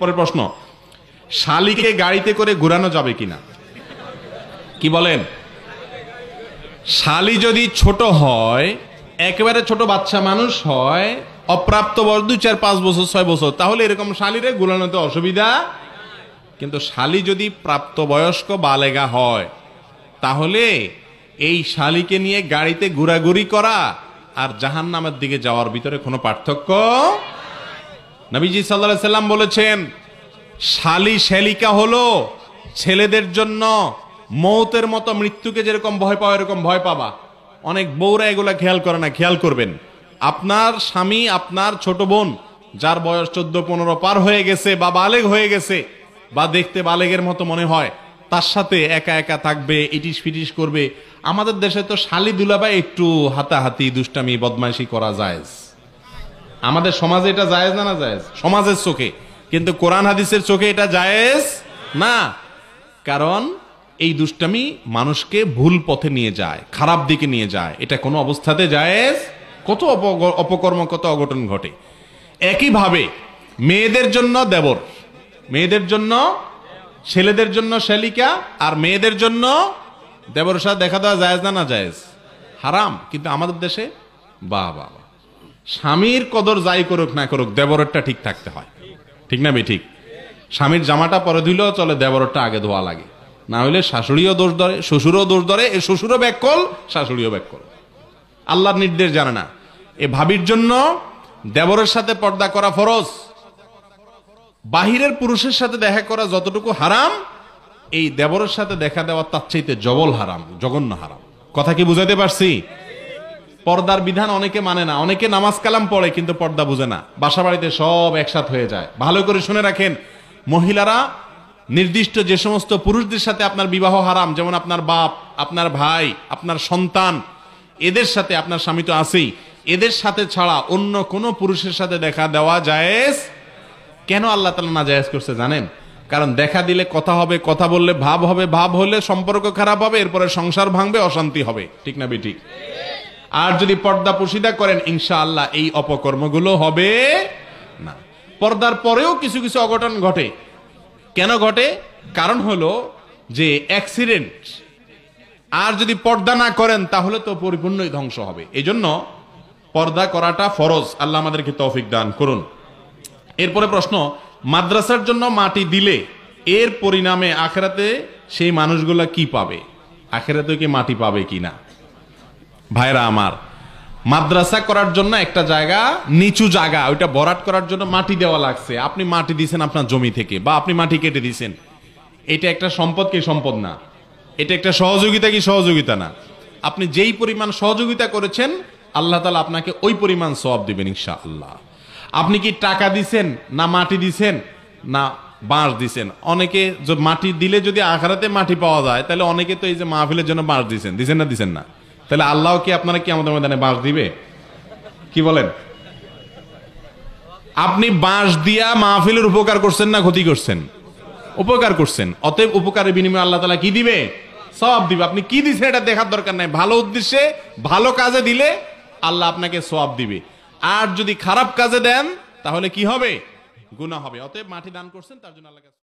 পরের প্রশ্ন শালিকে গাড়িতে করে ঘুরানো যাবে কিনা কি বলেন শালি যদি ছোট হয় একেবারে ছোট বাচ্চা মানুষ হয় অপ্রাপ্ত বয়স দুই চার পাঁচ বছর ছয় বছর তাহলে এরকম শালিরে ঘুরানোতে অসুবিধা কিন্তু শালি যদি প্রাপ্তবয়স্ক বালেগা হয় তাহলে এই শালিকে নিয়ে গাড়িতে ঘোরাঘুরি করা আর জাহান নামের দিকে যাওয়ার ভিতরে কোনো পার্থক্য নবীজি সাল্লাহ সাল্লাম বলেছেন শালি শ্যালিকা হলো ছেলেদের জন্য মৌতের মতো মৃত্যুকে যেরকম ভয় পাওয়া এরকম ভয় পাবা অনেক বউরা এগুলা খেয়াল করে না খেয়াল করবেন আপনার স্বামী আপনার ছোট বোন যার বয়স চোদ্দ পনেরো পার হয়ে গেছে বা বালেগ হয়ে গেছে বা দেখতে বালেগের মতো মনে হয় তার সাথে একা একা থাকবে ইটিস ফিটিস করবে আমাদের দেশে তো শালি দুলাবা একটু হাতাহাতি দুষ্টামি বদমাইশি করা যায় আমাদের সমাজে এটা জায়েজ না না জায়েজ সমাজের চোখে কিন্তু কোরআন হাদিসের চোখে এটা জায়েজ না কারণ এই দুষ্টামি মানুষকে ভুল পথে নিয়ে যায় খারাপ দিকে নিয়ে যায় এটা কোনো অবস্থাতে জায়েজ কত অপকর্ম কত অঘটন ঘটে একইভাবে মেয়েদের জন্য দেবর মেয়েদের জন্য ছেলেদের জন্য শ্যালিকা আর মেয়েদের জন্য দেবর সাথে দেখা দেওয়া জায়েজ না না জায়েজ হারাম কিন্তু আমাদের দেশে বা বা স্বামীর কদর যাই করুক না করুক দেবরটা ঠিক থাকতে হয় ঠিক না ঠিক স্বামীর জামাটা পরে ধুইলেও চলে দেবরটা আগে ধোয়া লাগে না হলে শাশুড়িও দোষ ধরে শ্বশুরও দোষ ধরে এ শ্বশুরও ব্যাককল শাশুড়িও কল আল্লাহর নির্দেশ জানে না এ ভাবির জন্য দেবরের সাথে পর্দা করা ফরজ বাহিরের পুরুষের সাথে দেখা করা যতটুকু হারাম এই দেবরের সাথে দেখা দেওয়া তার চাইতে জবল হারাম জঘন্য হারাম কথা কি বুঝাতে পারছি পর্দার বিধান অনেকে মানে না অনেকে নামাজ কালাম পড়ে কিন্তু পর্দা বুঝে না বাসা বাড়িতে সব একসাথ হয়ে যায় ভালো করে শুনে রাখেন মহিলারা নির্দিষ্ট যে সমস্ত পুরুষদের সাথে আপনার বিবাহ হারাম যেমন আপনার বাপ আপনার ভাই আপনার সন্তান এদের সাথে আপনার স্বামী তো আসেই এদের সাথে ছাড়া অন্য কোনো পুরুষের সাথে দেখা দেওয়া জায়েজ কেন আল্লাহ তালা না জায়েজ করছে জানেন কারণ দেখা দিলে কথা হবে কথা বললে ভাব হবে ভাব হলে সম্পর্ক খারাপ হবে এরপরে সংসার ভাঙবে অশান্তি হবে ঠিক না বেঠিক ঠিক আর যদি পর্দা পুশিদা করেন ইনশা আল্লাহ এই অপকর্মগুলো হবে না পর্দার পরেও কিছু কিছু অঘটন ঘটে কেন ঘটে কারণ হলো যে অ্যাক্সিডেন্ট আর যদি পর্দা না করেন তাহলে তো পরিপূর্ণই ধ্বংস হবে এই জন্য পর্দা করাটা ফরজ আল্লাহ আমাদেরকে তৌফিক দান করুন এরপরে প্রশ্ন মাদ্রাসার জন্য মাটি দিলে এর পরিণামে আখেরাতে সেই মানুষগুলা কি পাবে আখেরাতে কি মাটি পাবে কি না ভাইরা আমার মাদ্রাসা করার জন্য একটা জায়গা নিচু জায়গা ওইটা বরাট করার জন্য মাটি দেওয়া লাগছে আপনি মাটি দিয়েছেন আপনার জমি থেকে বা আপনি মাটি কেটে দিয়েছেন এটা একটা সম্পদ কি সম্পদ না এটা একটা সহযোগিতা কি সহযোগিতা না আপনি যেই পরিমাণ সহযোগিতা করেছেন আল্লাহ তালা আপনাকে ওই পরিমাণ সব দেবেন ইনশা আল্লাহ আপনি কি টাকা দিছেন না মাটি দিছেন না বাঁশ দিছেন অনেকে মাটি দিলে যদি আখারাতে মাটি পাওয়া যায় তাহলে অনেকে তো এই যে মাহফিলের জন্য বাঁশ দিছেন দিছেন না দিছেন না তাহলে আল্লাহ কি আপনারা কি আমাদের ময়দানে বাঁশ দিবে কি বলেন আপনি বাঁশ দিয়া মাহফিলের উপকার করছেন না ক্ষতি করছেন উপকার করছেন অতএব উপকারের বিনিময়ে আল্লাহ তালা কি দিবে সব দিবে আপনি কি দিচ্ছেন এটা দেখার দরকার নাই ভালো উদ্দেশ্যে ভালো কাজে দিলে আল্লাহ আপনাকে সব দিবে আর যদি খারাপ কাজে দেন তাহলে কি হবে গুণা হবে অতএব মাটি দান করছেন তার জন্য আল্লাহ